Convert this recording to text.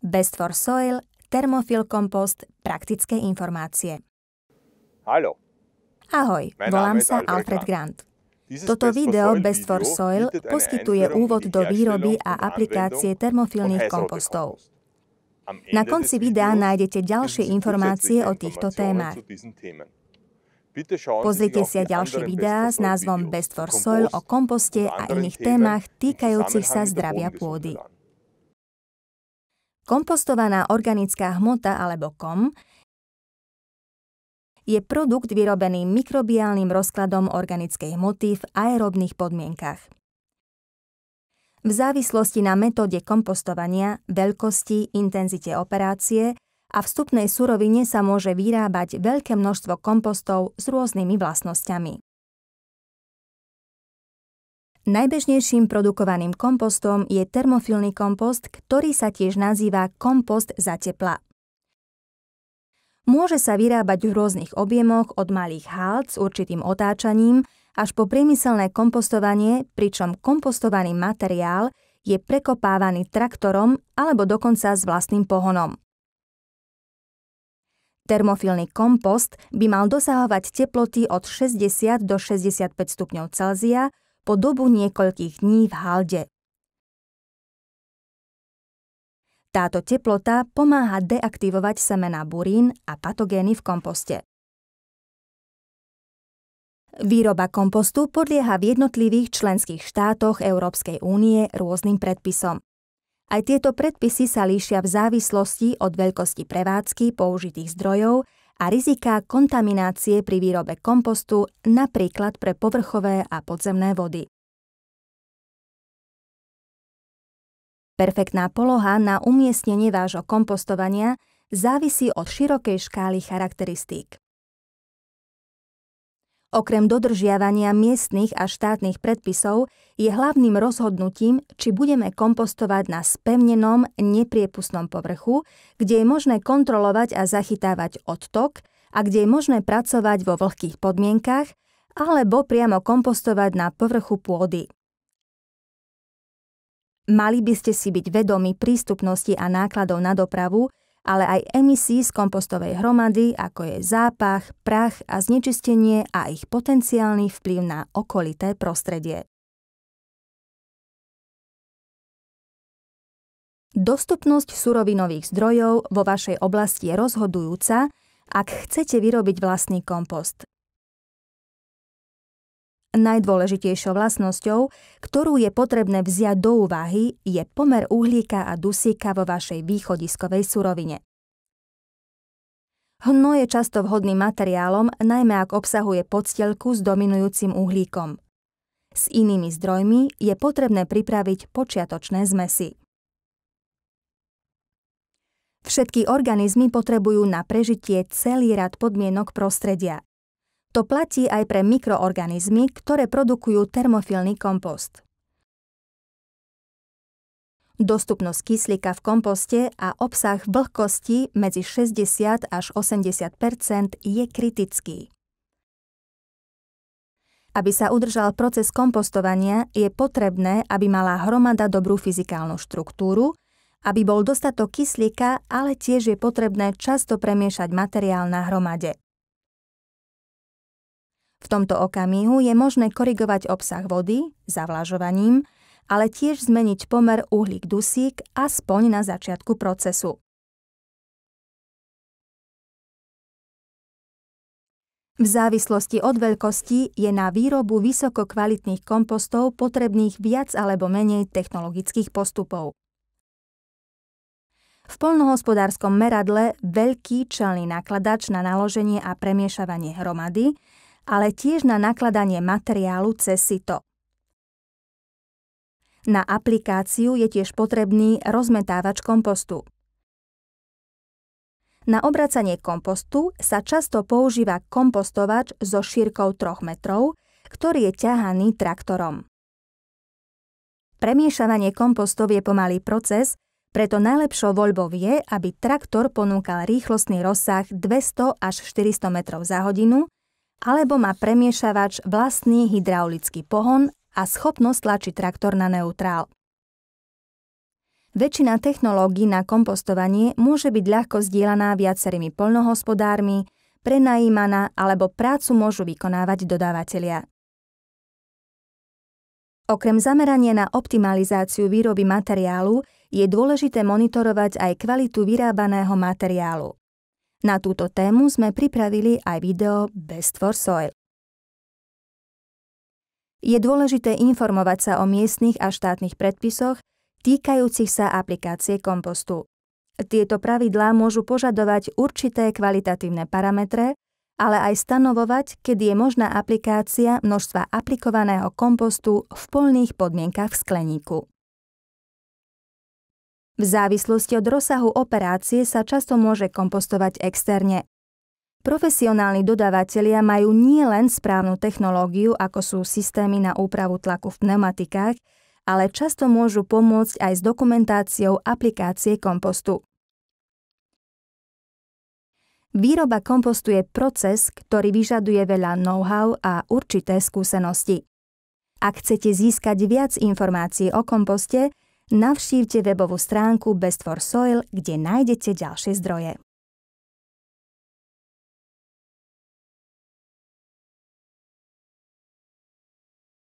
Best for Soil, Thermofil Compost, praktické informácie. Halo. Ahoj, volám sa Alfred Grant. Toto video Best for Soil poskytuje úvod do výroby a aplikácie termofilných kompostov. Na konci videa nájdete ďalšie informácie o týchto témach. Pozrite si aj ďalšie videá s názvom Best for Soil o komposte a iných témach týkajúcich sa zdravia pôdy. Kompostovaná organická hmota alebo kom je produkt vyrobený mikrobiálnym rozkladom organickej hmoty v aerobných podmienkach. V závislosti na metóde kompostovania, veľkosti, intenzite operácie a vstupnej surovine sa môže vyrábať veľké množstvo kompostov s rôznymi vlastnosťami. Najbežnejším produkovaným kompostom je termofilný kompost, ktorý sa tiež nazýva kompost za tepla. Môže sa vyrábať v rôznych objemoch od malých hálc s určitým otáčaním až po priemyselné kompostovanie, pričom kompostovaný materiál je prekopávaný traktorom alebo dokonca s vlastným pohonom. Termofilný kompost by mal dosahovať teploty od 60 do 65 stupňov Celzia, po dobu niekoľkých dní v halde. Táto teplota pomáha deaktivovať semena burín a patogény v komposte. Výroba kompostu podlieha v jednotlivých členských štátoch Európskej únie rôznym predpisom. Aj tieto predpisy sa líšia v závislosti od veľkosti prevádzky použitých zdrojov a riziká kontaminácie pri výrobe kompostu, napríklad pre povrchové a podzemné vody. Perfektná poloha na umiestnenie vášho kompostovania závisí od širokej škály charakteristík. Okrem dodržiavania miestnych a štátnych predpisov je hlavným rozhodnutím, či budeme kompostovať na spevnenom, nepriepustnom povrchu, kde je možné kontrolovať a zachytávať odtok a kde je možné pracovať vo vlhkých podmienkach alebo priamo kompostovať na povrchu pôdy. Mali by ste si byť vedomi prístupnosti a nákladov na dopravu, ale aj emisí z kompostovej hromady, ako je zápach, prach a znečistenie a ich potenciálny vplyv na okolité prostredie. Dostupnosť surovinových zdrojov vo vašej oblasti je rozhodujúca, ak chcete vyrobiť vlastný kompost. Najdôležitejšou vlastnosťou, ktorú je potrebné vziať do úvahy, je pomer uhlíka a dusíka vo vašej východiskovej surovine. Hno je často vhodným materiálom, najmä ak obsahuje podstielku s dominujúcim uhlíkom. S inými zdrojmi je potrebné pripraviť počiatočné zmesy. Všetky organizmy potrebujú na prežitie celý rad podmienok prostredia, to platí aj pre mikroorganizmy, ktoré produkujú termofilný kompost. Dostupnosť kyslíka v komposte a obsah vlhkosti medzi 60 až 80 je kritický. Aby sa udržal proces kompostovania, je potrebné, aby mala hromada dobrú fyzikálnu štruktúru, aby bol dostatok kyslíka, ale tiež je potrebné často premiešať materiál na hromade. V tomto okamihu je možné korigovať obsah vody zavlažovaním, ale tiež zmeniť pomer uhlík-dusík aspoň na začiatku procesu. V závislosti od veľkosti je na výrobu vysokokvalitných kompostov potrebných viac alebo menej technologických postupov. V polnohospodárskom meradle veľký čelný nakladač na naloženie a premiešavanie hromady ale tiež na nakladanie materiálu cez sito. Na aplikáciu je tiež potrebný rozmetávač kompostu. Na obracanie kompostu sa často používa kompostovač so šírkou 3 metrov, ktorý je ťahaný traktorom. Premiešavanie kompostov je pomalý proces, preto najlepšou voľbou je, aby traktor ponúkal rýchlostný rozsah 200 až 400 metrov za hodinu alebo má premiešavač vlastný hydraulický pohon a schopnosť tlačiť traktor na neutrál. Väčšina technológií na kompostovanie môže byť ľahko zdieľaná viacerými poľnohospodármi, prenajímaná alebo prácu môžu vykonávať dodávateľia. Okrem zamerania na optimalizáciu výroby materiálu je dôležité monitorovať aj kvalitu vyrábaného materiálu. Na túto tému sme pripravili aj video Best for Soil. Je dôležité informovať sa o miestnych a štátnych predpisoch týkajúcich sa aplikácie kompostu. Tieto pravidlá môžu požadovať určité kvalitatívne parametre, ale aj stanovovať, kedy je možná aplikácia množstva aplikovaného kompostu v polných podmienkach v skleníku. V závislosti od rozsahu operácie sa často môže kompostovať externe. Profesionálni dodávateľia majú nielen správnu technológiu, ako sú systémy na úpravu tlaku v pneumatikách, ale často môžu pomôcť aj s dokumentáciou aplikácie kompostu. Výroba kompostu je proces, ktorý vyžaduje veľa know-how a určité skúsenosti. Ak chcete získať viac informácií o komposte, Navštívte webovú stránku Best for Soil, kde nájdete ďalšie zdroje.